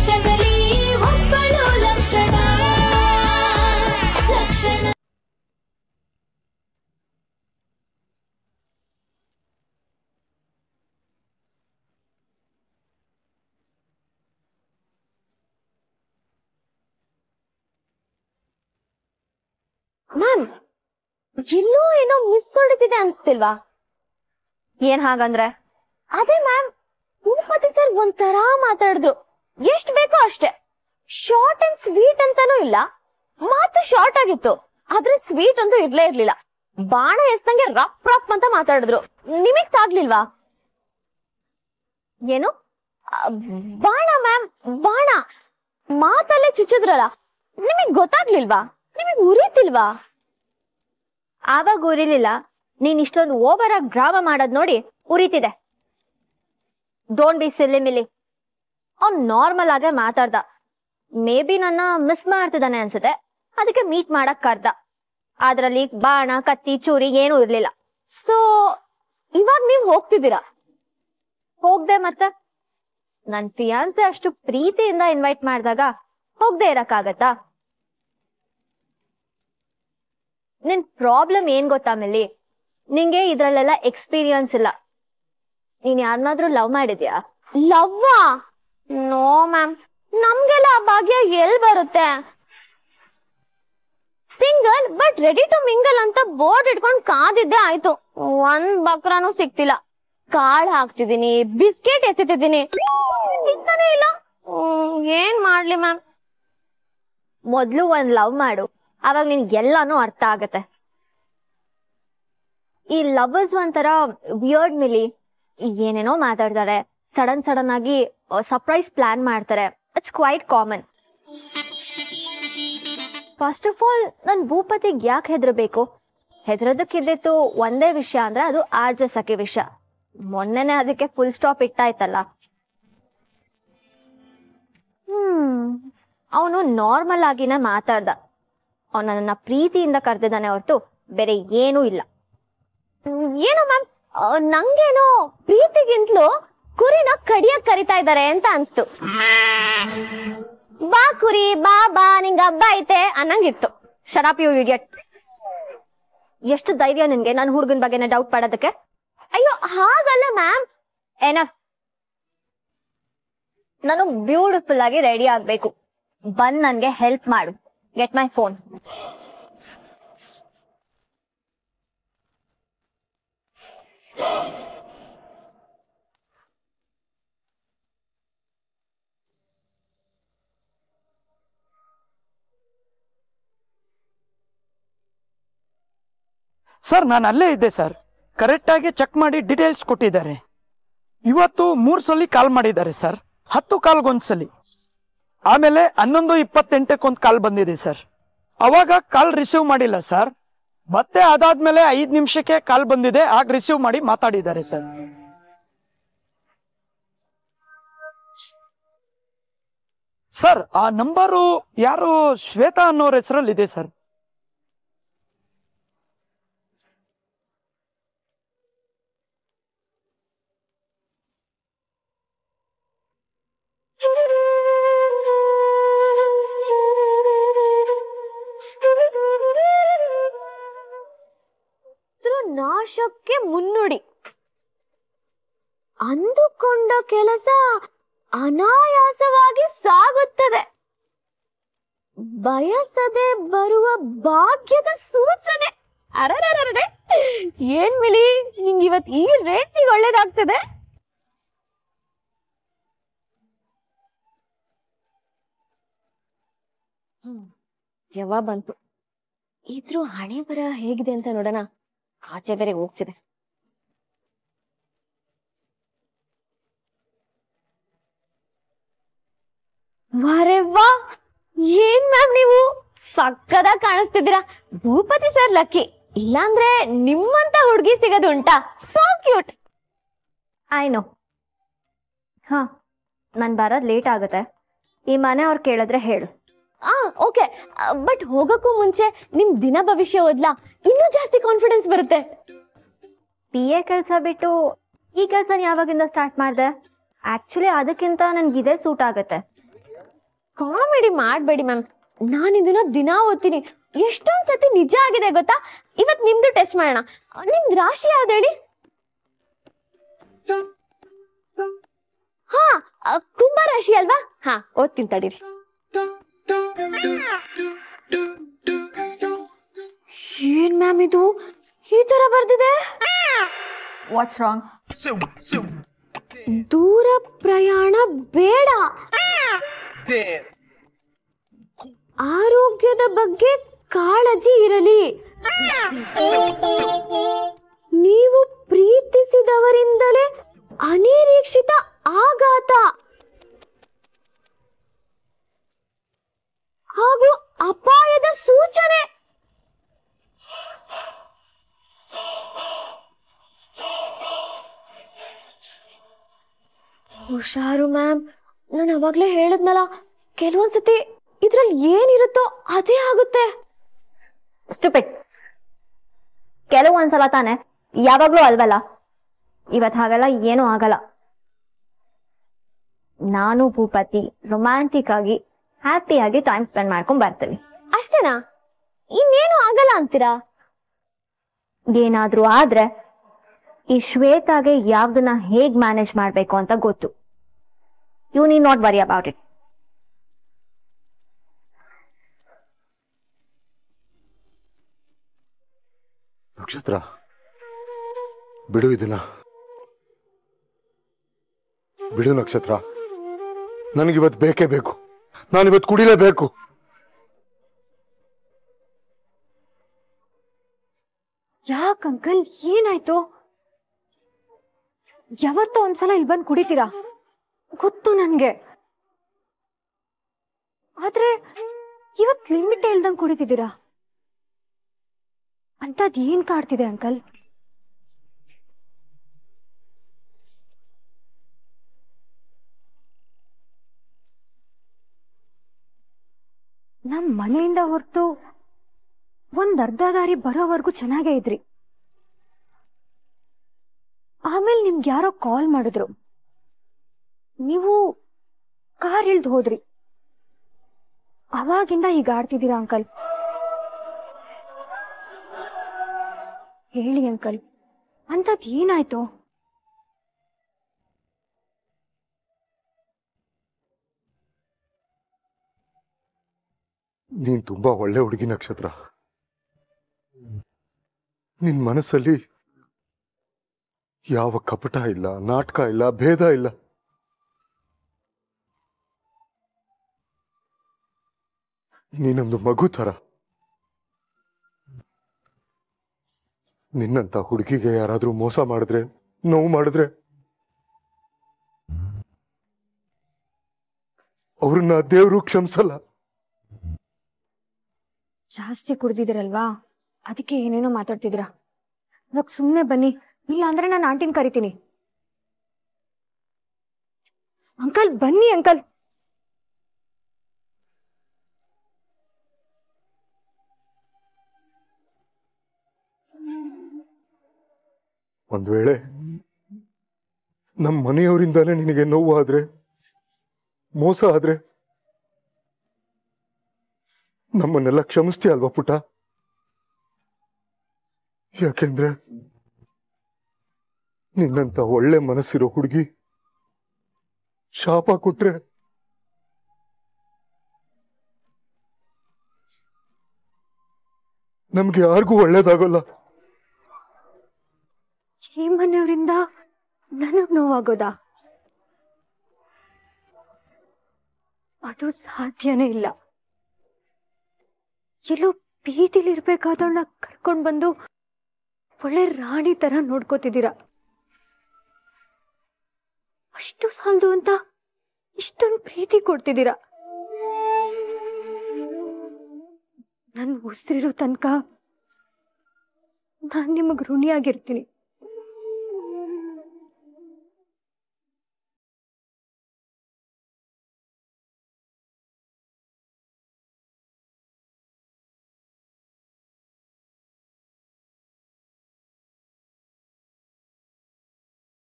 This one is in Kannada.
ವರ್ಷದಲ್ಲಿ ಒಬ್ಬಳು ಲಕ್ಷಣ ಲಕ್ಷಣ ಮ್ಯಾಮ್ ಎಲ್ಲೂ ಏನೋ ಮಿಸ್ ಹೊಡಿತಿದೆ ಅನ್ಸ್ತಿಲ್ವಾ ಏನ್ ಹಾಗಂದ್ರೆ ಅದೇ ಮ್ಯಾಮ್ ಭೂಪತಿ ಸರ್ ಒಂಥರಾ ಮಾತಾಡಿದ್ರು ಎಷ್ಟ್ ಬೇಕೋ ಅಷ್ಟೇ ಶಾರ್ಟ್ ಅಂಡ್ ಸ್ವೀಟ್ ಅಂತಾನೂ ಇಲ್ಲ ಮಾತು ಶಾರ್ಟ್ ಆಗಿತ್ತು ಆದ್ರೆ ಸ್ವೀಟ್ ಅಂತೂ ಇರ್ಲೇ ಇರ್ಲಿಲ್ಲ ಬಾಣ ಎಸ್ದಂಗೆ ರಪ್ ರಪ್ ಅಂತ ಮಾತಾಡಿದ್ರು ನಿಮಗ್ ತಾಗ್ಲಿಲ್ವಾ ಏನು ಬಾಣ ಮ್ಯಾಮ್ ಬಾಣ ಮಾತಲ್ಲೇ ಚುಚ್ಚಿದ್ರಲ್ಲ ನಿಮಗ್ ಗೊತ್ತಾಗ್ಲಿಲ್ವಾ ನಿಮಗ್ ಉರಿತಿಲ್ವಾ ಆವಾಗ ಉರಿಲಿಲ್ಲ ನೀನ್ ಇಷ್ಟೊಂದು ಓವರ್ ಆಗಿ ಗ್ರಾಮ ಮಾಡೋದ್ ನೋಡಿ ಉರಿತಿದೆ ಡೋಂಟ್ ಬಿ ಸಿಲ್ಲಿ ಮಿಲಿ ಅವ್ನು ನಾರ್ಮಲ್ ಆಗೇ ಮಾತಾಡ್ದ ಮೇ ಬಿ ನನ್ನ ಮಿಸ್ ಮಾಡ್ತಿದ್ದಾನೆ ಅನ್ಸುತ್ತೆ ಅದಕ್ಕೆ ಮೀಟ್ ಮಾಡಕ್ ಕರ್ದ ಅದ್ರಲ್ಲಿ ಬಾಣ ಕತ್ತಿ ಚೂರಿ ಏನು ಇರ್ಲಿಲ್ಲ ಸೊ ಇವಾಗ ನೀವ್ ಹೋಗ್ತಿದ್ದೀರಾ ಹೋಗ್ದೆ ಮತ್ತೆ ನನ್ ಪ್ರಿಯಾಂತೆ ಅಷ್ಟು ಪ್ರೀತಿಯಿಂದ ಇನ್ವೈಟ್ ಮಾಡಿದಾಗ ಹೋಗ್ದೆ ಇರಕ್ಕಾಗತ್ತಾ ನಿನ್ ಪ್ರಾಬ್ಲಮ್ ಏನ್ ಗೊತ್ತಾ ಮಿಲ್ಲಿ ನಿಂಗೆ ಇದ್ರಲ್ಲೆಲ್ಲ ಎಕ್ಸ್ಪೀರಿಯನ್ಸ್ ಇಲ್ಲ ನೀನ್ ಯಾರನ್ನಾದ್ರೂ ಲವ್ ಮಾಡಿದ್ಯಾ ಲವ್ವಾ ನೋ ಮ್ಯಾಮ್ ನಮ್ಗೆಲ್ಲ ಆ ಭಾಗ್ಯ ಎಲ್ ಬರುತ್ತೆ single but ready to mingle ಅಂತ ಬೋರ್ಡ್ ಇಟ್ಕೊಂಡ್ ಕಾದಿದ್ದೆ ಆಯ್ತು ಒಂದ್ ಬಕ್ರಾನು ಸಿಕ್ತಿಲ್ಲ ಕಾಳ್ ಹಾಕ್ತಿದೀನಿ ಬಿಸ್ಕೆಟ್ ಎಸಿತಿದ್ದೀನಿ ಇಲ್ಲ ಏನ್ ಮಾಡ್ಲಿ ಮ್ಯಾಮ್ ಮೊದ್ಲು ಒಂದ್ ಲವ್ ಮಾಡು ಅವಾಗ ನಿನ್ಗೆ ಎಲ್ಲಾನು ಅರ್ಥ ಆಗತ್ತೆ ಈ ಲವರ್ಸ್ ಒಂಥರ ವಿಯರ್ಡ್ ಮಿಲಿ ಏನೇನೋ ಮಾತಾಡ್ತಾರೆ ಸಡನ್ ಸಡನ್ ಆಗಿ ಸರ್ಪ್ರೈಸ್ ಪ್ಲಾನ್ ಮಾಡ್ತಾರೆ it's quite common first of all ನಾನು ಭೂಪತಿಗೆ ಯಾಕೆ ಹೆದರಬೇಕು ಹೆದರೋದಕ್ಕಿದ್ದಿತ್ತು ಒಂದೇ ವಿಷಯ ಅಂದ್ರೆ ಅದು ಆರ್ ವಿಷಯ ಮೊನ್ನೆನೆ ಅದಕ್ಕೆ ಫುಲ್ ಸ್ಟಾಪ್ ಇಟ್ಟಾಯ್ತಲ್ಲ ಹ್ಮ್ ಅವನು ನಾರ್ಮಲ್ ಆಗಿನ ಮಾತಾಡ್ದ ಅವನನ್ನ ಪ್ರೀತಿಯಿಂದ ಕರೆದಿದ್ದಾನೆ ಹೊರತು ಬೇರೆ ಏನೂ ಇಲ್ಲ ಏನು ಮ್ಯಾಮ್ ನಂಗೇನೋ ಪ್ರೀತಿಗಿಂತಲೂ ಕುರಿನ ಕಡಿಯಕ್ ಕರಿತಾ ಇದ್ದಾರೆ ಅಂತ ಅನ್ಸ್ತು ಬಾ ಕುರಿ ಬಾ ಬಾ ನಿಂಗ ಹಬ್ಬ ಐತೆ ಅನ್ನಂಗಿತ್ತು ಶರಾಪ್ ಯು ಇಡಿಯಟ್ ಎಷ್ಟು ಧೈರ್ಯ ನಿನ್ಗೆ ನನ್ ಹುಡುಗನ್ ಬಗ್ಗೆ ಡೌಟ್ ಪಡೋದಕ್ಕೆ ಅಯ್ಯೋ ಹಾಗಲ್ಲ ಮ್ಯಾಮ್ ಏನ ನಾನು ಬ್ಯೂಟಿಫುಲ್ ಆಗಿ ರೆಡಿ ಆಗ್ಬೇಕು ಬಂದ್ ನನ್ಗೆ ಹೆಲ್ಪ್ ಮಾಡು ಗೆಟ್ ಮೈ ಫೋನ್ ಸರ್ ನಾನು ಅಲ್ಲೇ ಇದ್ದೆ ಸರ್ ಕರೆಕ್ಟಾಗಿ ಚೆಕ್ ಮಾಡಿ ಡೀಟೇಲ್ಸ್ ಕೊಟ್ಟಿದ್ದಾರೆ ಇವತ್ತು ಮೂರು ಸಲ ಕಾಲ್ ಮಾಡಿದ್ದಾರೆ ಸರ್ ಹತ್ತು ಕಾಲ್ಗೊಂದು ಸಲ ಆಮೇಲೆ ಹನ್ನೊಂದು ಇಪ್ಪತ್ತೆಂಟಕ್ಕೊಂದು ಕಾಲ್ ಬಂದಿದೆ ಸರ್ ಅವಾಗ ಕಾಲ್ ರಿಸೀವ್ ಮಾಡಿಲ್ಲ ಸರ್ ಮತ್ತೆ ಅದಾದ್ಮೇಲೆ ಐದು ನಿಮಿಷಕ್ಕೆ ಕಾಲ್ ಬಂದಿದೆ ಆಗ ರಿಸೀವ್ ಮಾಡಿ ಮಾತಾಡಿದ್ದಾರೆ ಸರ್ ಸರ್ ಆ ನಂಬರು ಯಾರು ಶ್ವೇತಾ ಅನ್ನೋರ ಹೆಸರಲ್ಲಿ ಇದೆ ಸರ್ ಅನಾಯಾಸವಾಗಿ ಸಾಗುತ್ತದೆ ಬಯಸದೆ ಬರುವ ಭಾಗ್ಯದ ಸೂಚನೆ ಅರರರರೇ ಏನ್ ಮಿಲಿ ನಿಂಗೆ ಇವತ್ ಈ ರೇಂಜಿಗೆ ಒಳ್ಳೇದಾಗ್ತದೆ ಯಾವ ಬಂತು ಇದ್ರೂ ಹಣೆ ಬರ ಹೇಗಿದೆ ಅಂತ ನೋಡೋಣ ಆಚೆ ಬೇರೆ ಹೋಗ್ತಿದೆ ಏನ್ ಮ್ಯಾಮ್ ನೀವು ಸಕ್ಕದಾಗಿ ಕಾಣಿಸ್ತಿದ್ದೀರಾ ಭೂಪತಿ ಸರ್ ಲಕ್ಕಿ ಇಲ್ಲಾಂದ್ರೆ ನಿಮ್ಮಂತ ಹುಡುಗಿ ಸಿಗೋದು ಸೋ ಕ್ಯೂಟ್ ಐ ನೋ ಹಾ ನಾನು ಲೇಟ್ ಆಗುತ್ತೆ ಈ ಮನೆ ಅವ್ರು ಕೇಳಿದ್ರೆ ಹೇಳು ಆ ಓಕೆ ಬಟ್ ಹೋಗಕ್ಕೂ ಮುಂಚೆ ನಿಮ್ ದಿನ ಭವಿಷ್ಯ ಓದ್ಲಾ ಇನ್ನೂ ಜಾಸ್ತಿ ಕಾನ್ಫಿಡೆನ್ಸ್ ಬರುತ್ತೆ ಪಿ ಎ ಕೆಲಸ ಬಿಟ್ಟು ಈ ಕೆಲಸ ಯಾವಾಗಿಂದ ಸ್ಟಾರ್ಟ್ ಮಾಡಿದೆ ಆಕ್ಚುಲಿ ಅದಕ್ಕಿಂತ ನನಗೆ ಇದೇ ಸೂಟ್ ಆಗುತ್ತೆ ಕಾಮಿಡಿ ಮಾಡಬೇಡಿ ಮ್ಯಾಮ್ ನಾನು ಇದನ್ನ ದಿನ ಓದ್ತೀನಿ ಎಷ್ಟೊಂದು ಸತಿ ನಿಜ ಆಗಿದೆ ಗೊತ್ತಾ ಇವತ್ತು ನಿಮ್ದು ಟೆಸ್ಟ್ ಮಾಡೋಣ ನಿಮ್ದು ರಾಶಿ ಯಾವ್ದು ಹೇಳಿ ಹಾ ಕುಂಭ ರಾಶಿ ಅಲ್ವಾ ಹಾ ಓದ್ತೀನಿ ತಡೀರಿ ಏನ್ ಮ್ಯಾಮ್ ಇದು ಈ ತರ ಬರ್ದಿದೆ ವಾಟ್ಸ್ ರಾಂಗ್ ದೂರ ಪ್ರಯಾಣ ಬೇಡ ಆರೋಗ್ಯದ ಬಗ್ಗೆ ಕಾಳಜಿ ಇರಲಿ ನೀವು ಪ್ರೀತಿಸಿದವರಿಂದಲೇ ಅನಿರೀಕ್ಷಿತ ಆಘಾತ ಹಾಗೂ ಅಪಾಯದ ಸೂಚನೆ ಹುಷಾರು ಮ್ಯಾಮ್ ನಾನು ಅವಾಗ್ಲೇ ಹೇಳಿದ್ನಲ್ಲ ಕೆಲವೊಂದ್ಸತಿ ಇದ್ರಲ್ಲಿ ಏನಿರುತ್ತೋ ಅದೇ ಆಗುತ್ತೆ ಕೆಲವೊಂದ್ಸಲ ತಾನೆ ಯಾವಾಗ್ಲೂ ಅಲ್ವಲ್ಲ ಇವತ್ ಹಾಗಲ್ಲ ಏನೂ ಆಗಲ್ಲ ನಾನು ಭೂಪತಿ ರೊಮ್ಯಾಂಟಿಕ್ ಆಗಿ ಆಗಿ ಟೈಮ್ ಸ್ಪೆಂಡ್ ಮಾಡ್ಕೊಂಡ್ ಬರ್ತೀವಿ ಅಷ್ಟೇನಾ ಇನ್ನೇನು ಆಗಲ್ಲ ಅಂತೀರಾ ಏನಾದ್ರೂ ಆದ್ರೆ ಈ ಶ್ವೇತಾಗೆ ಯಾವ್ದನ್ನ ಹೇಗ್ ಮ್ಯಾನೇಜ್ ಮಾಡ್ಬೇಕು ಅಂತ ಗೊತ್ತು You need not worry about it. ನಕ್ಷತ್ರ ಬಿಡು ಇದನ್ನ ಬಿಡು ನಕ್ಷತ್ರ ನನಗಿವತ್ತು ಬೇಕೇ ಬೇಕು ನಾನಿವತ್ತು ಕುಡಿಲೇಬೇಕು ಯಾಕ ಅಂಕಲ್ ಏನಾಯ್ತು ಯಾವತ್ತೋ ಒಂದ್ಸಲ ಇಲ್ಲಿ ಬಂದು ಕುಡಿತೀರಾ ಗೊತ್ತು ನನಗೆ ಆದ್ರೆ ಇವತ್ ಲಿಮಿಟ್ ಇಲ್ದಂಗ್ ಕುಡಿತಿದ್ದೀರಾ ಅಂತದ್ ಏನ್ ಕಾಡ್ತಿದೆ ಅಂಕಲ್ ನಮ್ ಮನೆಯಿಂದ ಹೊರತು ಒಂದ್ ಅರ್ಧ ದಾರಿ ಬರೋವರೆಗೂ ಚೆನ್ನಾಗೇ ಇದ್ರಿ ಆಮೇಲೆ ನಿಮ್ಗೆ ಯಾರೋ ಕಾಲ್ ಮಾಡಿದ್ರು ನೀವು ಕಾರ್ ಇಳ್ದು ಹೋದ್ರಿ ಅವಾಗಿಂದ ಈಗ ಆಡ್ತಿದ್ದೀರಾ ಅಂಕಲ್ ಹೇಳಿ ಅಂಕಲ್ ಅಂತದ್ ಏನಾಯ್ತು ನೀನ್ ತುಂಬಾ ಒಳ್ಳೆ ಹುಡುಗಿ ನಕ್ಷತ್ರ ನಿನ್ ಮನಸ್ಸಲ್ಲಿ ಯಾವ ಕಪಟ ಇಲ್ಲ ನಾಟಕ ಇಲ್ಲ ಭೇದ ಇಲ್ಲ ನೀನೊಂದು ಮಗು ಥರ ನಿನ್ನಂತ ಹುಡುಗಿಗೆ ಯಾರಾದರೂ ಮೋಸ ಮಾಡಿದ್ರೆ ನೋವು ಮಾಡಿದ್ರೆ ಅವ್ರನ್ನ ದೇವರು ಕ್ಷಮಿಸಲ್ಲ ಜಾಸ್ತಿ ಕುಡ್ದಿದ್ರಲ್ವಾ ಅದಕ್ಕೆ ಏನೇನೋ ಮಾತಾಡ್ತಿದ್ರ ಇವಾಗ ಸುಮ್ಮನೆ ಬನ್ನಿ ಇಲ್ಲ ಅಂದ್ರೆ ನಾನು ಆಂಟಿನ್ ಕರಿತೀನಿ ಅಂಕಲ್ ಬನ್ನಿ ಅಂಕಲ್ ಒಂದು ವೇಳೆ ನಮ್ಮ ಮನೆಯವರಿಂದಲೇ ನಿನಗೆ ನೋವು ಆದ್ರೆ ಮೋಸ ಆದ್ರೆ ನಮ್ಮನ್ನೆಲ್ಲ ಕ್ಷಮಿಸ್ತೀಯ ಅಲ್ವಾ ಪುಟ ಯಾಕೆಂದ್ರೆ ನಿನ್ನಂತ ಒಳ್ಳೆ ಮನಸ್ಸಿರೋ ಹುಡುಗಿ ಶಾಪ ಕೊಟ್ರೆ ನಮ್ಗೆ ಯಾರಿಗೂ ಒಳ್ಳೇದಾಗಲ್ಲ ಈ ಮನೆಯವರಿಂದ ನನಗ್ ನೋವಾಗೋದಾ ಅದು ಸಾಧ್ಯನೇ ಇಲ್ಲ ಎಲ್ಲೋ ಬೀದಿಲಿ ಇರ್ಬೇಕಾದವಳನ್ನ ಕರ್ಕೊಂಡ್ ಬಂದು ಒಳ್ಳೆ ರಾಣಿ ತರ ನೋಡ್ಕೋತಿದ್ದೀರ ಅಷ್ಟು ಸಾಲದು ಅಂತ ಇಷ್ಟೊಂದು ಪ್ರೀತಿ ಕೊಡ್ತಿದ್ದೀರ ನನ್ ಉಸಿರಿರೋ ತನಕ ನಾನ್ ನಿಮಗ್ ಋಣಿಯಾಗಿರ್ತೀನಿ